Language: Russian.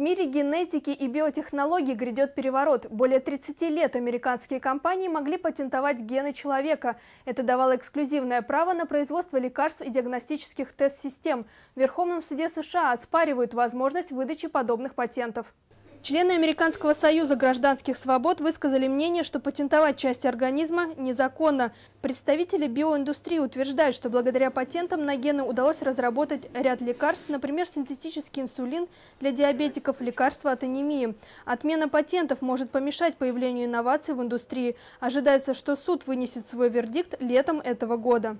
мире генетики и биотехнологий грядет переворот. Более 30 лет американские компании могли патентовать гены человека. Это давало эксклюзивное право на производство лекарств и диагностических тест-систем. В Верховном суде США отспаривают возможность выдачи подобных патентов. Члены Американского союза гражданских свобод высказали мнение, что патентовать части организма незаконно. Представители биоиндустрии утверждают, что благодаря патентам на гены удалось разработать ряд лекарств, например, синтетический инсулин для диабетиков, лекарства от анемии. Отмена патентов может помешать появлению инноваций в индустрии. Ожидается, что суд вынесет свой вердикт летом этого года.